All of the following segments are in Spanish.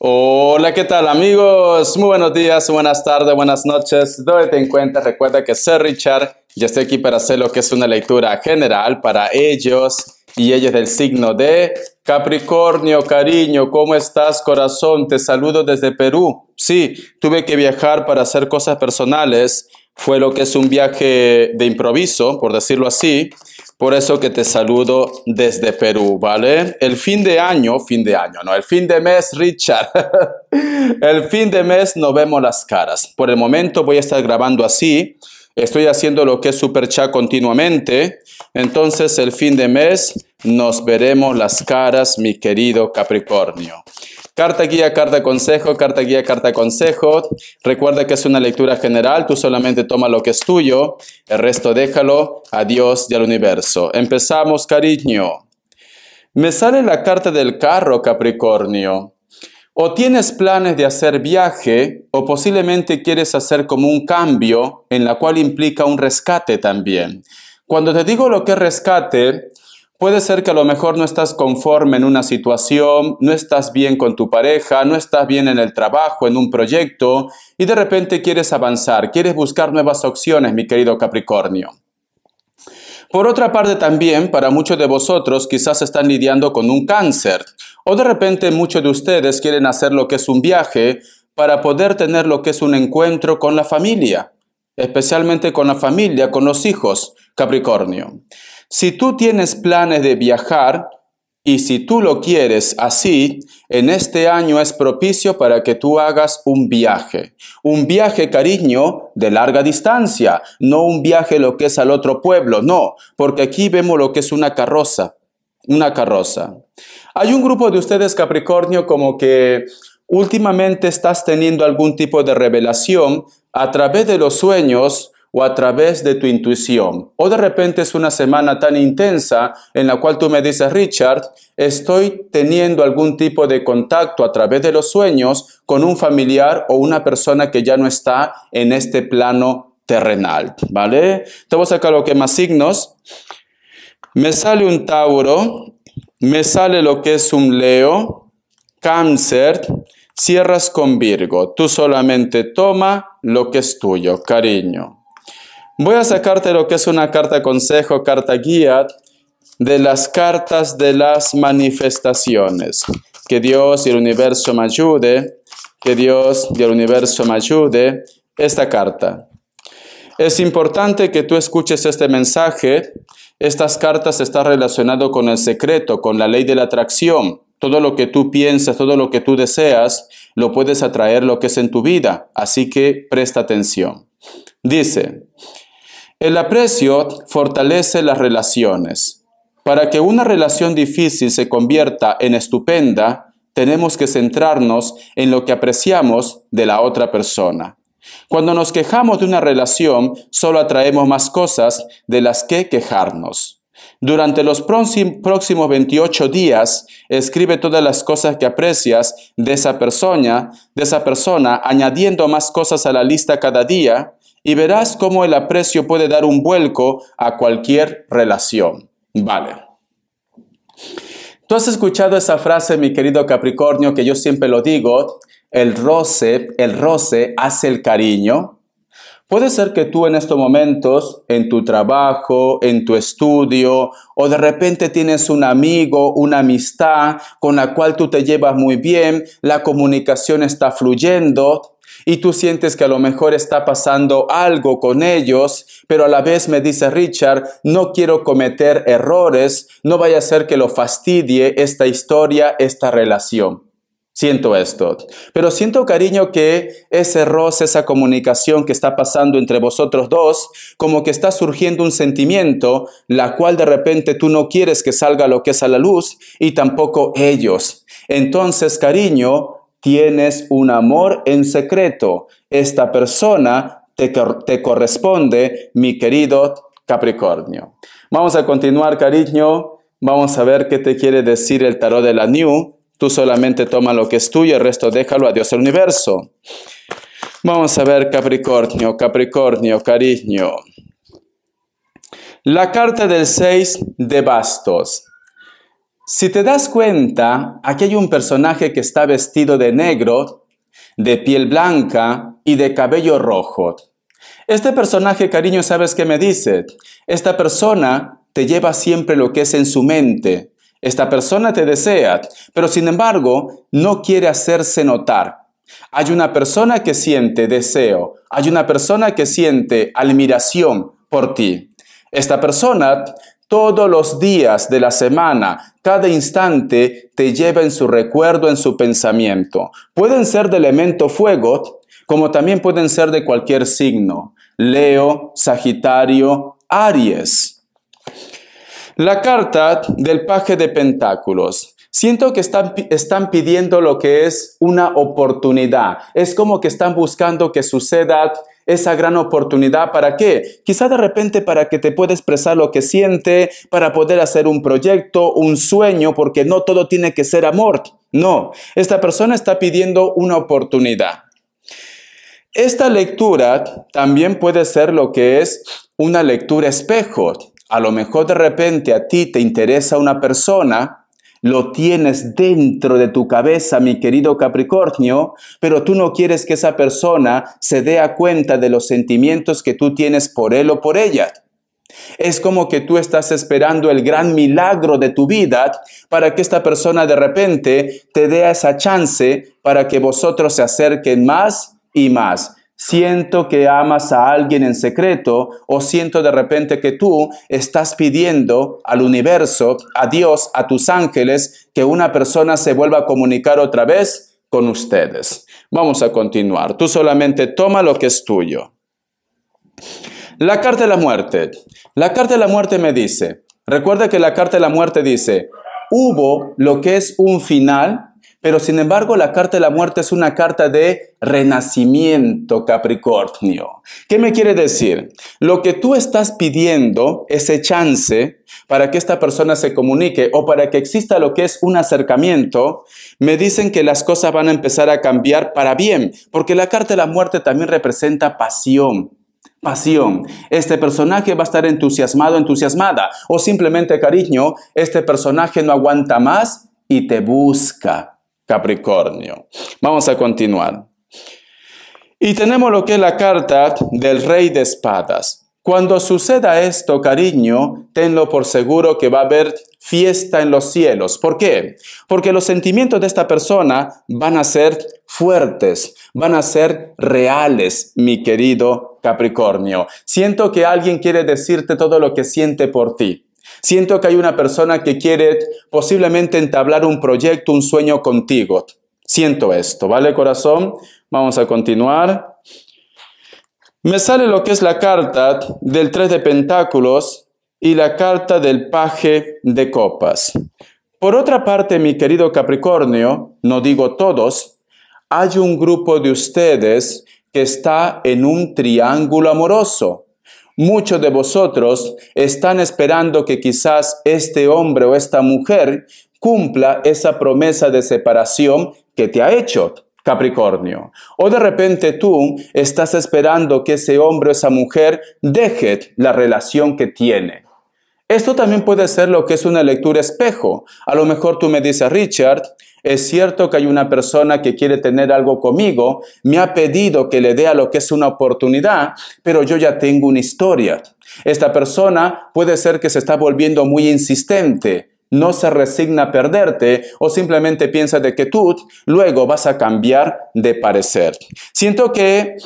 Hola, ¿qué tal amigos? Muy buenos días, buenas tardes, buenas noches. dónde en cuenta recuerda que soy Richard y estoy aquí para hacer lo que es una lectura general para ellos y ellos del signo de Capricornio, cariño, ¿cómo estás corazón? Te saludo desde Perú. Sí, tuve que viajar para hacer cosas personales fue lo que es un viaje de improviso, por decirlo así. Por eso que te saludo desde Perú, ¿vale? El fin de año, fin de año, no, el fin de mes, Richard. el fin de mes nos vemos las caras. Por el momento voy a estar grabando así. Estoy haciendo lo que es Super Chat continuamente. Entonces, el fin de mes nos veremos las caras, mi querido Capricornio. Carta guía, carta consejo, carta guía, carta consejo. Recuerda que es una lectura general, tú solamente toma lo que es tuyo, el resto déjalo a Dios y al universo. Empezamos, cariño. Me sale la carta del carro, Capricornio. O tienes planes de hacer viaje o posiblemente quieres hacer como un cambio en la cual implica un rescate también. Cuando te digo lo que es rescate, Puede ser que a lo mejor no estás conforme en una situación, no estás bien con tu pareja, no estás bien en el trabajo, en un proyecto, y de repente quieres avanzar, quieres buscar nuevas opciones, mi querido Capricornio. Por otra parte también, para muchos de vosotros quizás están lidiando con un cáncer, o de repente muchos de ustedes quieren hacer lo que es un viaje para poder tener lo que es un encuentro con la familia, especialmente con la familia, con los hijos, Capricornio. Si tú tienes planes de viajar y si tú lo quieres así, en este año es propicio para que tú hagas un viaje. Un viaje, cariño, de larga distancia, no un viaje lo que es al otro pueblo, no, porque aquí vemos lo que es una carroza, una carroza. Hay un grupo de ustedes, Capricornio, como que últimamente estás teniendo algún tipo de revelación a través de los sueños o a través de tu intuición. O de repente es una semana tan intensa en la cual tú me dices, Richard, estoy teniendo algún tipo de contacto a través de los sueños con un familiar o una persona que ya no está en este plano terrenal, ¿vale? Te voy a sacar lo que más signos. Me sale un Tauro, me sale lo que es un Leo, Cáncer, cierras con Virgo. Tú solamente toma lo que es tuyo, cariño. Voy a sacarte lo que es una carta consejo, carta guía de las cartas de las manifestaciones. Que Dios y el universo me ayude, que Dios y el universo me ayude. Esta carta. Es importante que tú escuches este mensaje. Estas cartas están relacionadas con el secreto, con la ley de la atracción. Todo lo que tú piensas, todo lo que tú deseas, lo puedes atraer lo que es en tu vida. Así que presta atención. Dice, el aprecio fortalece las relaciones. Para que una relación difícil se convierta en estupenda, tenemos que centrarnos en lo que apreciamos de la otra persona. Cuando nos quejamos de una relación, solo atraemos más cosas de las que quejarnos. Durante los próximos 28 días, escribe todas las cosas que aprecias de esa persona, de esa persona, añadiendo más cosas a la lista cada día y verás cómo el aprecio puede dar un vuelco a cualquier relación. Vale. Tú has escuchado esa frase, mi querido Capricornio, que yo siempre lo digo, el roce, el roce hace el cariño. Puede ser que tú en estos momentos, en tu trabajo, en tu estudio, o de repente tienes un amigo, una amistad con la cual tú te llevas muy bien, la comunicación está fluyendo, y tú sientes que a lo mejor está pasando algo con ellos, pero a la vez me dice Richard, no quiero cometer errores, no vaya a ser que lo fastidie esta historia, esta relación. Siento esto, pero siento cariño que ese roce, esa comunicación que está pasando entre vosotros dos, como que está surgiendo un sentimiento, la cual de repente tú no quieres que salga lo que es a la luz y tampoco ellos. Entonces, cariño, tienes un amor en secreto. Esta persona te, corresponde, mi querido Capricornio. Vamos a continuar, cariño. Vamos a ver qué te quiere decir el tarot de la New. Tú solamente toma lo que es tuyo, el resto déjalo a Dios el universo. Vamos a ver Capricornio, Capricornio, cariño. La carta del 6 de bastos. Si te das cuenta, aquí hay un personaje que está vestido de negro, de piel blanca y de cabello rojo. Este personaje, cariño, ¿sabes qué me dice? Esta persona te lleva siempre lo que es en su mente. Esta persona te desea, pero sin embargo no quiere hacerse notar. Hay una persona que siente deseo, hay una persona que siente admiración por ti. Esta persona todos los días de la semana, cada instante te lleva en su recuerdo, en su pensamiento. Pueden ser de elemento fuego, como también pueden ser de cualquier signo, Leo, Sagitario, Aries. La carta del paje de pentáculos. Siento que están, están, pidiendo lo que es una oportunidad. Es como que están buscando que suceda esa gran oportunidad. ¿Para qué? Quizá de repente para que te pueda expresar lo que siente, para poder hacer un proyecto, un sueño, porque no todo tiene que ser amor. No, esta persona está pidiendo una oportunidad. Esta lectura también puede ser lo que es una lectura espejo. A lo mejor de repente a ti te interesa una persona, lo tienes dentro de tu cabeza, mi querido Capricornio, pero tú no quieres que esa persona se dé cuenta de los sentimientos que tú tienes por él o por ella. Es como que tú estás esperando el gran milagro de tu vida para que esta persona de repente te dé esa chance para que vosotros se acerquen más y más siento que amas a alguien en secreto o siento de repente que tú estás pidiendo al universo, a Dios, a tus ángeles, que una persona se vuelva a comunicar otra vez con ustedes. Vamos a continuar. Tú solamente toma lo que es tuyo. La carta de la muerte. La carta de la muerte me dice, recuerda que la carta de la muerte dice, hubo lo que es un final pero sin embargo, la carta de la muerte es una carta de renacimiento, Capricornio. ¿Qué me quiere decir? Lo que tú estás pidiendo, ese chance para que esta persona se comunique o para que exista lo que es un acercamiento, me dicen que las cosas van a empezar a cambiar para bien, porque la carta de la muerte también representa pasión, pasión. Este personaje va a estar entusiasmado, entusiasmada. O simplemente cariño, este personaje no aguanta más y te busca. Capricornio. Vamos a continuar. Y tenemos lo que es la carta del rey de espadas. Cuando suceda esto, cariño, tenlo por seguro que va a haber fiesta en los cielos. ¿Por qué? Porque los sentimientos de esta persona van a ser fuertes, van a ser reales, mi querido Capricornio. Siento que alguien quiere decirte todo lo que siente por ti. Siento que hay una persona que quiere posiblemente entablar un proyecto, un sueño contigo. Siento esto, ¿vale corazón? Vamos a continuar. Me sale lo que es la carta del tres de Pentáculos y la carta del paje de copas. Por otra parte, mi querido Capricornio, no digo todos, hay un grupo de ustedes que está en un triángulo amoroso. Muchos de vosotros están esperando que quizás este hombre o esta mujer cumpla esa promesa de separación que te ha hecho. Capricornio. O de repente tú estás esperando que ese hombre o esa mujer deje la relación que tiene. Esto también puede ser lo que es una lectura espejo. A lo mejor tú me dices, Richard, es cierto que hay una persona que quiere tener algo conmigo, me ha pedido que le dé a lo que es una oportunidad, pero yo ya tengo una historia. Esta persona puede ser que se está volviendo muy insistente, no se resigna a perderte o simplemente piensa de que tú luego vas a cambiar de parecer. Siento que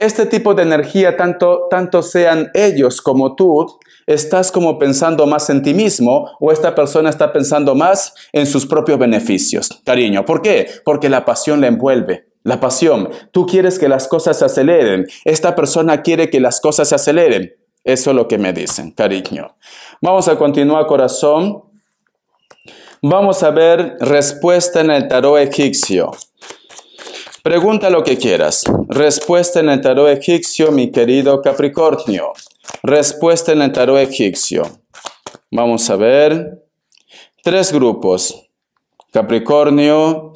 este tipo de energía, tanto, tanto sean ellos como tú, estás como pensando más en ti mismo o esta persona está pensando más en sus propios beneficios. Cariño, ¿por qué? Porque la pasión la envuelve. La pasión. Tú quieres que las cosas se aceleren. Esta persona quiere que las cosas se aceleren. Eso es lo que me dicen, cariño. Vamos a continuar, corazón. Vamos a ver respuesta en el tarot egipcio. Pregunta lo que quieras. Respuesta en el tarot egipcio, mi querido Capricornio. Respuesta en el tarot egipcio. Vamos a ver. Tres grupos. Capricornio.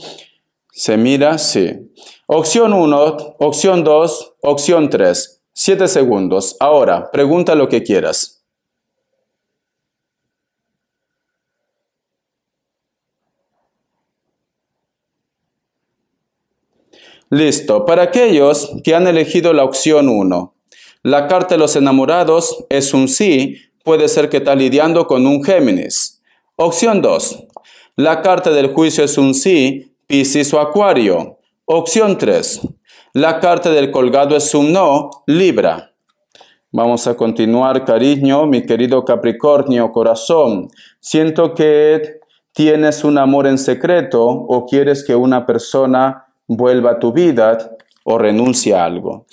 Se mira, sí. Opción 1, opción 2, opción 3. Siete segundos. Ahora, pregunta lo que quieras. Listo, para aquellos que han elegido la opción 1, la carta de los enamorados es un sí, puede ser que está lidiando con un Géminis. Opción 2, la carta del juicio es un sí, Piscis o Acuario. Opción 3, la carta del colgado es un no, Libra. Vamos a continuar, cariño, mi querido Capricornio, corazón. Siento que tienes un amor en secreto o quieres que una persona vuelva a tu vida o renuncia a algo.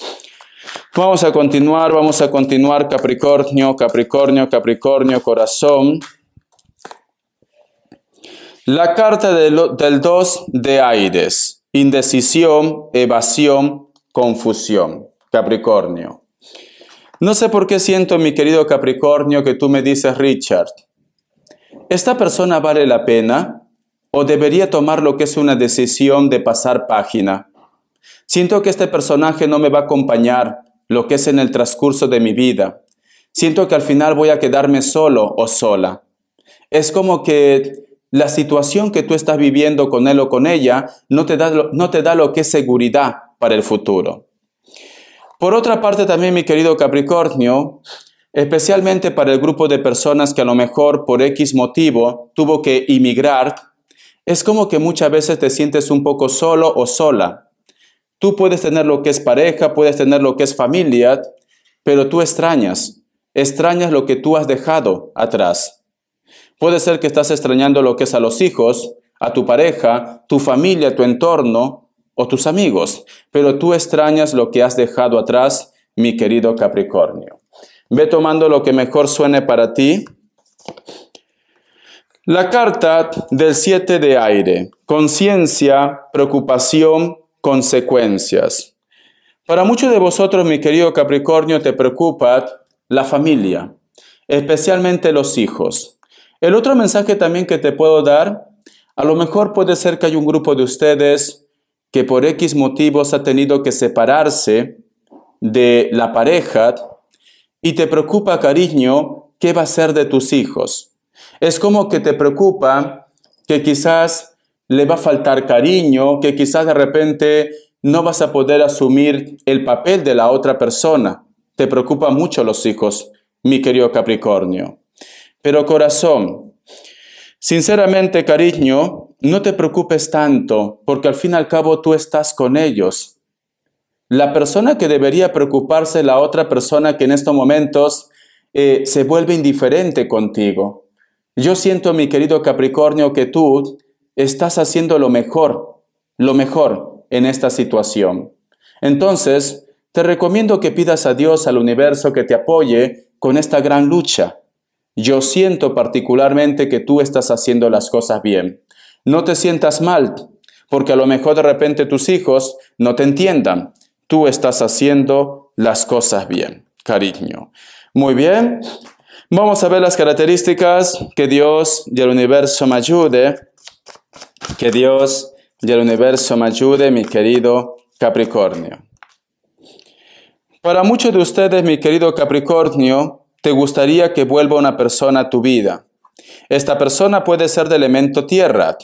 Vamos a continuar, vamos a continuar Capricornio, Capricornio, Capricornio, corazón. La carta del 2 de Aires, indecisión, evasión, confusión, Capricornio. No sé por qué siento, mi querido Capricornio, que tú me dices, Richard, ¿esta persona vale la pena? o debería tomar lo que es una decisión de pasar página. Siento que este personaje no me va a acompañar, lo que es en el transcurso de mi vida. Siento que al final voy a quedarme solo o sola. Es como que la situación que tú estás viviendo con él o con ella no te da, no te da lo que es seguridad para el futuro. Por otra parte, también mi querido Capricornio, especialmente para el grupo de personas que a lo mejor por X motivo tuvo que emigrar es como que muchas veces te sientes un poco solo o sola. Tú puedes tener lo que es pareja, puedes tener lo que es familia, pero tú extrañas, extrañas lo que tú has dejado atrás. Puede ser que estás extrañando lo que es a los hijos, a tu pareja, tu familia, tu entorno o tus amigos, pero tú extrañas lo que has dejado atrás, mi querido Capricornio. Ve tomando lo que mejor suene para ti la carta del 7 de aire, conciencia, preocupación, consecuencias. Para muchos de vosotros, mi querido Capricornio, te preocupa la familia, especialmente los hijos. El otro mensaje también que te puedo dar, a lo mejor puede ser que hay un grupo de ustedes que por X motivos ha tenido que separarse de la pareja y te preocupa, cariño, qué va a ser de tus hijos. Es como que te preocupa que quizás le va a faltar cariño, que quizás de repente no vas a poder asumir el papel de la otra persona. Te preocupa mucho los hijos, mi querido Capricornio. Pero corazón, sinceramente cariño, no te preocupes tanto, porque al fin y al cabo tú estás con ellos. La persona que debería preocuparse es la otra persona que en estos momentos eh, se vuelve indiferente contigo. Yo siento, mi querido Capricornio, que tú estás haciendo lo mejor, lo mejor en esta situación. Entonces, te recomiendo que pidas a Dios, al universo, que te apoye con esta gran lucha. Yo siento particularmente que tú estás haciendo las cosas bien. No te sientas mal, porque a lo mejor de repente tus hijos no te entiendan. Tú estás haciendo las cosas bien, cariño. Muy bien, Vamos a ver las características que Dios y el universo me ayude. Que Dios y el universo me ayude, mi querido Capricornio. Para muchos de ustedes, mi querido Capricornio, te gustaría que vuelva una persona a tu vida. Esta persona puede ser de elemento tierra,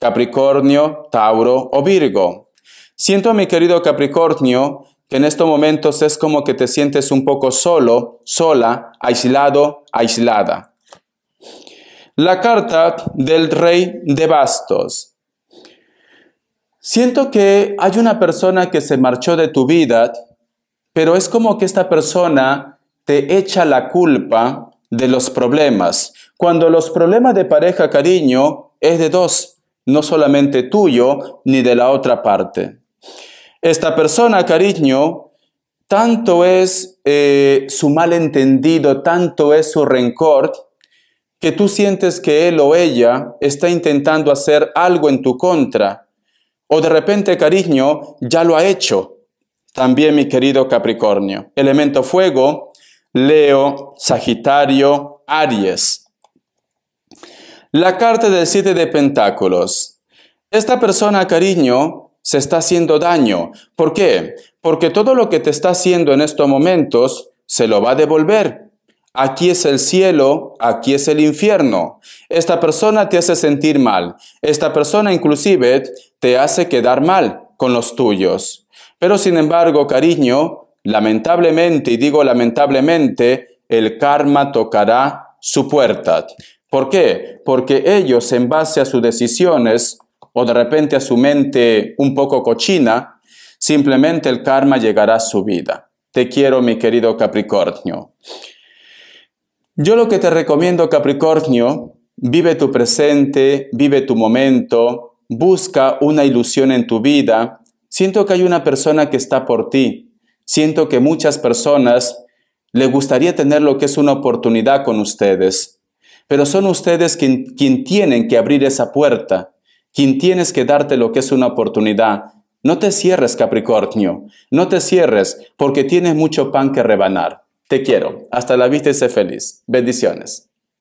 Capricornio, Tauro o Virgo. Siento, mi querido Capricornio, que en estos momentos es como que te sientes un poco solo, sola, aislado, aislada. La carta del rey de bastos. Siento que hay una persona que se marchó de tu vida, pero es como que esta persona te echa la culpa de los problemas. Cuando los problemas de pareja, cariño, es de dos, no solamente tuyo ni de la otra parte. Esta persona, cariño, tanto es eh, su malentendido, tanto es su rencor, que tú sientes que él o ella está intentando hacer algo en tu contra. O de repente, cariño, ya lo ha hecho. También mi querido Capricornio. Elemento fuego, Leo, Sagitario, Aries. La carta del siete de pentáculos. Esta persona, cariño, se está haciendo daño. ¿Por qué? Porque todo lo que te está haciendo en estos momentos se lo va a devolver. Aquí es el cielo, aquí es el infierno. Esta persona te hace sentir mal. Esta persona inclusive te hace quedar mal con los tuyos. Pero sin embargo, cariño, lamentablemente, y digo lamentablemente, el karma tocará su puerta. ¿Por qué? Porque ellos en base a sus decisiones o de repente a su mente un poco cochina, simplemente el karma llegará a su vida. Te quiero, mi querido Capricornio. Yo lo que te recomiendo, Capricornio, vive tu presente, vive tu momento, busca una ilusión en tu vida. Siento que hay una persona que está por ti. Siento que muchas personas le gustaría tener lo que es una oportunidad con ustedes, pero son ustedes quien, tienen que abrir esa puerta quien tienes que darte lo que es una oportunidad. No te cierres, Capricornio, no te cierres, porque tienes mucho pan que rebanar. Te quiero. Hasta la vista y sé feliz. Bendiciones.